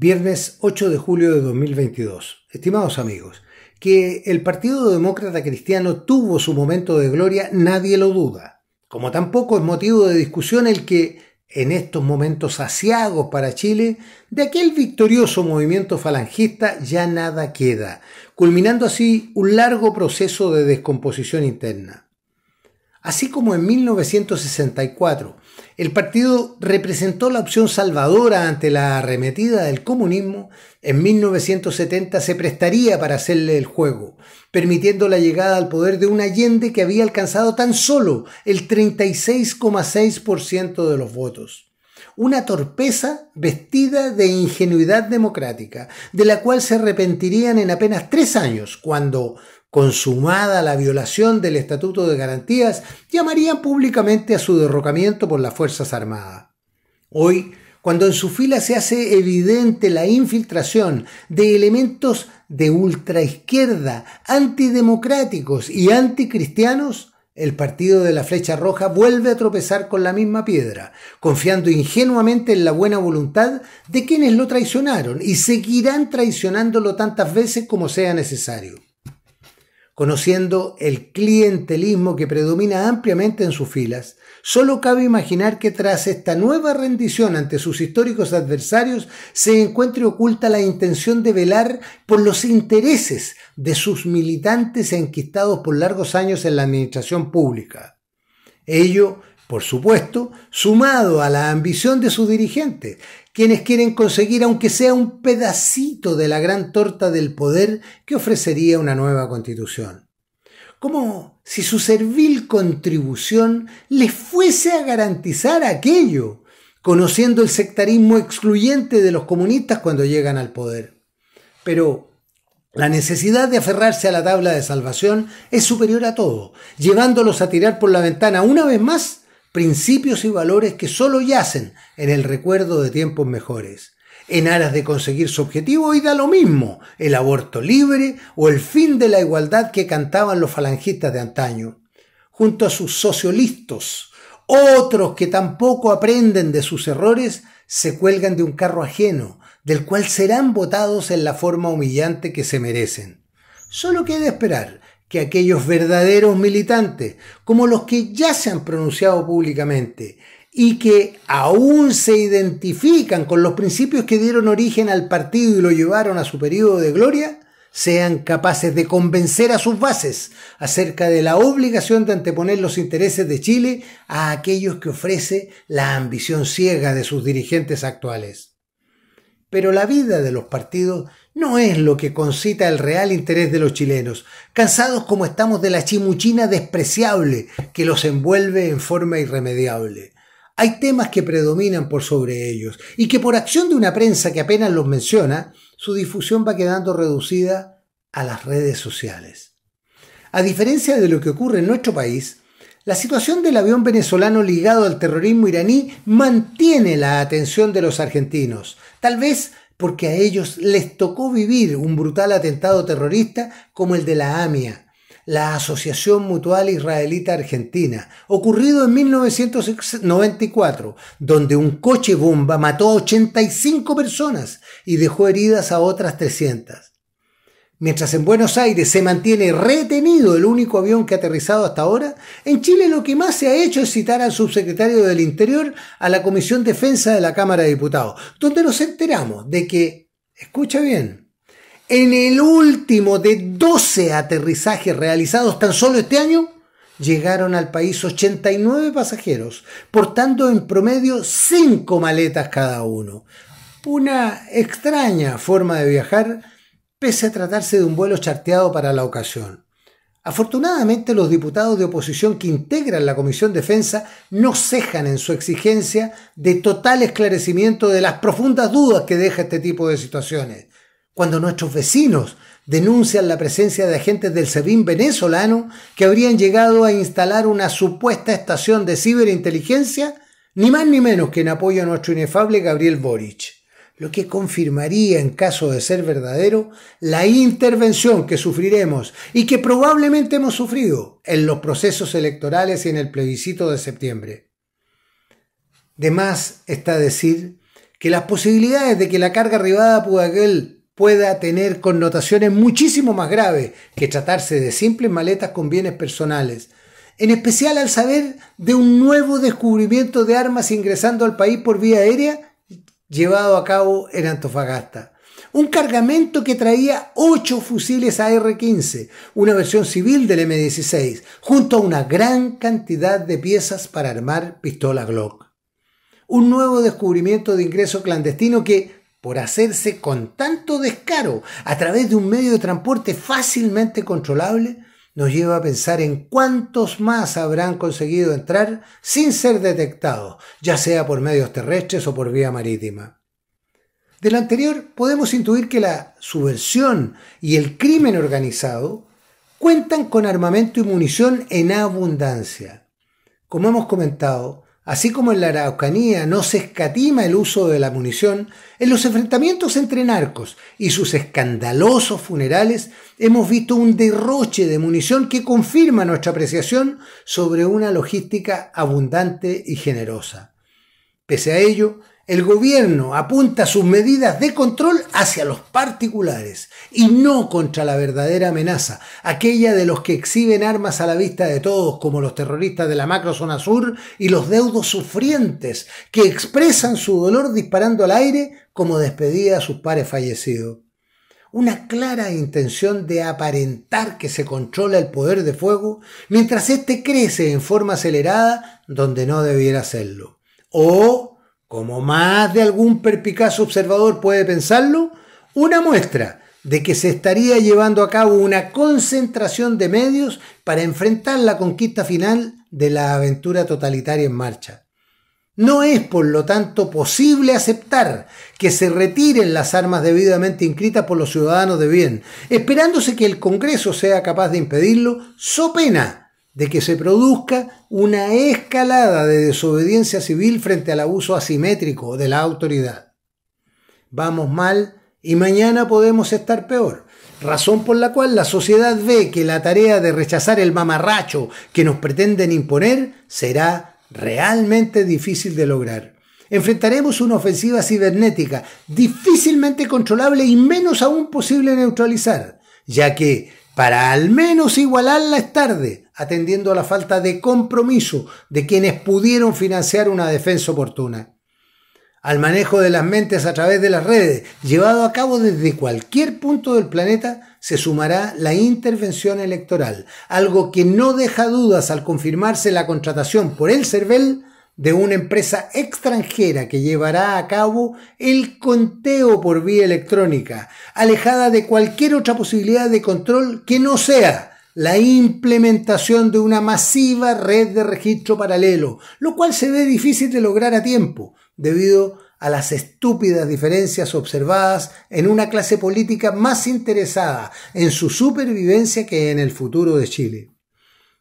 Viernes 8 de julio de 2022. Estimados amigos, que el Partido Demócrata Cristiano tuvo su momento de gloria, nadie lo duda. Como tampoco es motivo de discusión el que, en estos momentos asiagos para Chile, de aquel victorioso movimiento falangista ya nada queda, culminando así un largo proceso de descomposición interna. Así como en 1964 el partido representó la opción salvadora ante la arremetida del comunismo, en 1970 se prestaría para hacerle el juego, permitiendo la llegada al poder de un Allende que había alcanzado tan solo el 36,6% de los votos una torpeza vestida de ingenuidad democrática, de la cual se arrepentirían en apenas tres años, cuando consumada la violación del Estatuto de Garantías, llamarían públicamente a su derrocamiento por las Fuerzas Armadas. Hoy, cuando en su fila se hace evidente la infiltración de elementos de ultraizquierda, antidemocráticos y anticristianos, el partido de la flecha roja vuelve a tropezar con la misma piedra, confiando ingenuamente en la buena voluntad de quienes lo traicionaron y seguirán traicionándolo tantas veces como sea necesario conociendo el clientelismo que predomina ampliamente en sus filas, solo cabe imaginar que tras esta nueva rendición ante sus históricos adversarios se encuentre oculta la intención de velar por los intereses de sus militantes enquistados por largos años en la administración pública. Ello por supuesto, sumado a la ambición de sus dirigentes, quienes quieren conseguir aunque sea un pedacito de la gran torta del poder que ofrecería una nueva constitución. Como si su servil contribución les fuese a garantizar aquello, conociendo el sectarismo excluyente de los comunistas cuando llegan al poder. Pero la necesidad de aferrarse a la tabla de salvación es superior a todo, llevándolos a tirar por la ventana una vez más principios y valores que solo yacen en el recuerdo de tiempos mejores, en aras de conseguir su objetivo y da lo mismo, el aborto libre o el fin de la igualdad que cantaban los falangistas de antaño, junto a sus sociolistos, otros que tampoco aprenden de sus errores, se cuelgan de un carro ajeno, del cual serán votados en la forma humillante que se merecen. Solo queda esperar que aquellos verdaderos militantes, como los que ya se han pronunciado públicamente y que aún se identifican con los principios que dieron origen al partido y lo llevaron a su periodo de gloria, sean capaces de convencer a sus bases acerca de la obligación de anteponer los intereses de Chile a aquellos que ofrece la ambición ciega de sus dirigentes actuales. Pero la vida de los partidos no es lo que concita el real interés de los chilenos, cansados como estamos de la chimuchina despreciable que los envuelve en forma irremediable. Hay temas que predominan por sobre ellos y que por acción de una prensa que apenas los menciona, su difusión va quedando reducida a las redes sociales. A diferencia de lo que ocurre en nuestro país, la situación del avión venezolano ligado al terrorismo iraní mantiene la atención de los argentinos, tal vez porque a ellos les tocó vivir un brutal atentado terrorista como el de la AMIA, la Asociación Mutual Israelita Argentina, ocurrido en 1994, donde un coche bomba mató a 85 personas y dejó heridas a otras 300. Mientras en Buenos Aires se mantiene retenido el único avión que ha aterrizado hasta ahora, en Chile lo que más se ha hecho es citar al subsecretario del Interior a la Comisión Defensa de la Cámara de Diputados, donde nos enteramos de que, escucha bien, en el último de 12 aterrizajes realizados tan solo este año, llegaron al país 89 pasajeros, portando en promedio 5 maletas cada uno. Una extraña forma de viajar pese a tratarse de un vuelo charteado para la ocasión. Afortunadamente, los diputados de oposición que integran la Comisión de Defensa no cejan en su exigencia de total esclarecimiento de las profundas dudas que deja este tipo de situaciones. Cuando nuestros vecinos denuncian la presencia de agentes del SEBIN venezolano que habrían llegado a instalar una supuesta estación de ciberinteligencia, ni más ni menos que en apoyo a nuestro inefable Gabriel Boric lo que confirmaría, en caso de ser verdadero, la intervención que sufriremos y que probablemente hemos sufrido en los procesos electorales y en el plebiscito de septiembre. De más está decir que las posibilidades de que la carga arribada Pudaguel pueda tener connotaciones muchísimo más graves que tratarse de simples maletas con bienes personales, en especial al saber de un nuevo descubrimiento de armas ingresando al país por vía aérea, llevado a cabo en Antofagasta. Un cargamento que traía ocho fusiles AR-15, una versión civil del M16, junto a una gran cantidad de piezas para armar pistola Glock. Un nuevo descubrimiento de ingreso clandestino que, por hacerse con tanto descaro a través de un medio de transporte fácilmente controlable, nos lleva a pensar en cuántos más habrán conseguido entrar sin ser detectados, ya sea por medios terrestres o por vía marítima. Del anterior podemos intuir que la subversión y el crimen organizado cuentan con armamento y munición en abundancia. Como hemos comentado, Así como en la Araucanía no se escatima el uso de la munición, en los enfrentamientos entre narcos y sus escandalosos funerales hemos visto un derroche de munición que confirma nuestra apreciación sobre una logística abundante y generosa. Pese a ello, el gobierno apunta sus medidas de control hacia los particulares y no contra la verdadera amenaza, aquella de los que exhiben armas a la vista de todos, como los terroristas de la macrozona sur y los deudos sufrientes, que expresan su dolor disparando al aire como despedida a sus pares fallecidos. Una clara intención de aparentar que se controla el poder de fuego, mientras éste crece en forma acelerada donde no debiera serlo. O como más de algún perpicaz observador puede pensarlo, una muestra de que se estaría llevando a cabo una concentración de medios para enfrentar la conquista final de la aventura totalitaria en marcha. No es, por lo tanto, posible aceptar que se retiren las armas debidamente inscritas por los ciudadanos de bien, esperándose que el Congreso sea capaz de impedirlo, so pena de que se produzca una escalada de desobediencia civil frente al abuso asimétrico de la autoridad. Vamos mal y mañana podemos estar peor, razón por la cual la sociedad ve que la tarea de rechazar el mamarracho que nos pretenden imponer será realmente difícil de lograr. Enfrentaremos una ofensiva cibernética difícilmente controlable y menos aún posible neutralizar, ya que para al menos igualarla es tarde, atendiendo a la falta de compromiso de quienes pudieron financiar una defensa oportuna. Al manejo de las mentes a través de las redes, llevado a cabo desde cualquier punto del planeta, se sumará la intervención electoral, algo que no deja dudas al confirmarse la contratación por el CERVEL de una empresa extranjera que llevará a cabo el conteo por vía electrónica, alejada de cualquier otra posibilidad de control que no sea la implementación de una masiva red de registro paralelo, lo cual se ve difícil de lograr a tiempo, debido a las estúpidas diferencias observadas en una clase política más interesada en su supervivencia que en el futuro de Chile.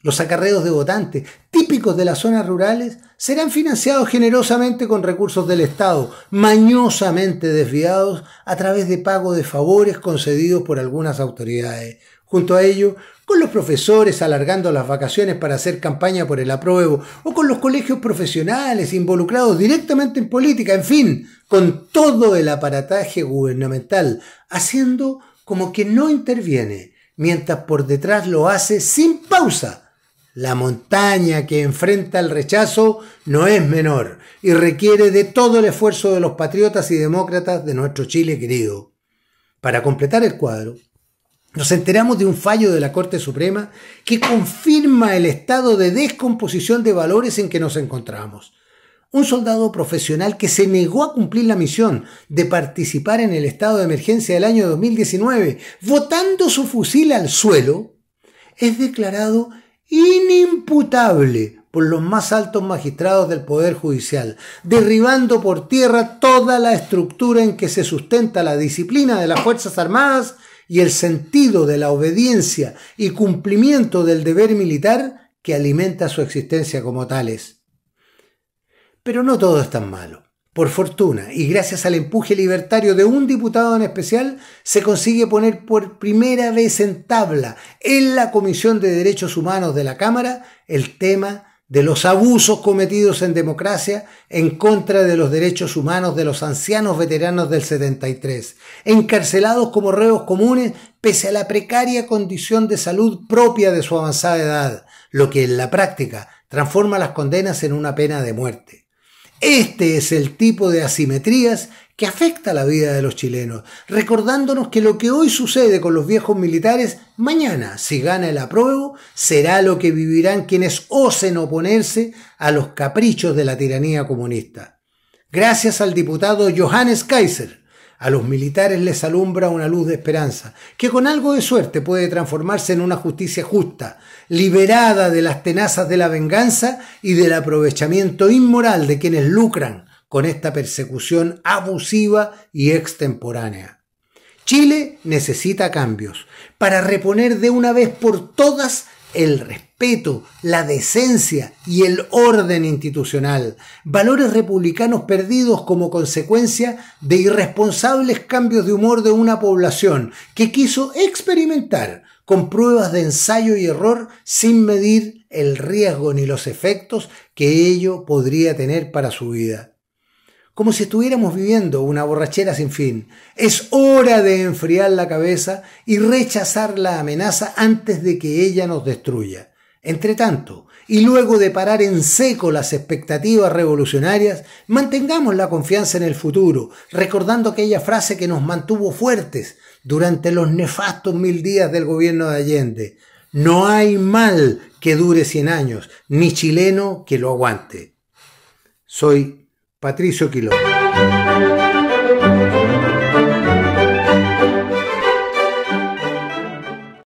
Los acarreos de votantes, típicos de las zonas rurales, serán financiados generosamente con recursos del Estado, mañosamente desviados a través de pago de favores concedidos por algunas autoridades. Junto a ello, con los profesores alargando las vacaciones para hacer campaña por el apruebo, o con los colegios profesionales involucrados directamente en política, en fin, con todo el aparataje gubernamental, haciendo como que no interviene, mientras por detrás lo hace sin pausa. La montaña que enfrenta el rechazo no es menor y requiere de todo el esfuerzo de los patriotas y demócratas de nuestro Chile querido. Para completar el cuadro, nos enteramos de un fallo de la Corte Suprema que confirma el estado de descomposición de valores en que nos encontramos. Un soldado profesional que se negó a cumplir la misión de participar en el estado de emergencia del año 2019, botando su fusil al suelo, es declarado inimputable por los más altos magistrados del Poder Judicial, derribando por tierra toda la estructura en que se sustenta la disciplina de las Fuerzas Armadas y el sentido de la obediencia y cumplimiento del deber militar que alimenta su existencia como tales. Pero no todo es tan malo. Por fortuna, y gracias al empuje libertario de un diputado en especial, se consigue poner por primera vez en tabla en la Comisión de Derechos Humanos de la Cámara el tema de los abusos cometidos en democracia en contra de los derechos humanos de los ancianos veteranos del 73, encarcelados como reos comunes pese a la precaria condición de salud propia de su avanzada edad, lo que en la práctica transforma las condenas en una pena de muerte. Este es el tipo de asimetrías que afecta la vida de los chilenos, recordándonos que lo que hoy sucede con los viejos militares, mañana, si gana el apruebo, será lo que vivirán quienes osen oponerse a los caprichos de la tiranía comunista. Gracias al diputado Johannes Kaiser, a los militares les alumbra una luz de esperanza, que con algo de suerte puede transformarse en una justicia justa, liberada de las tenazas de la venganza y del aprovechamiento inmoral de quienes lucran con esta persecución abusiva y extemporánea. Chile necesita cambios para reponer de una vez por todas el respeto, la decencia y el orden institucional, valores republicanos perdidos como consecuencia de irresponsables cambios de humor de una población que quiso experimentar con pruebas de ensayo y error sin medir el riesgo ni los efectos que ello podría tener para su vida como si estuviéramos viviendo una borrachera sin fin. Es hora de enfriar la cabeza y rechazar la amenaza antes de que ella nos destruya. Entre tanto, y luego de parar en seco las expectativas revolucionarias, mantengamos la confianza en el futuro, recordando aquella frase que nos mantuvo fuertes durante los nefastos mil días del gobierno de Allende. No hay mal que dure 100 años, ni chileno que lo aguante. Soy Patricio Quilón.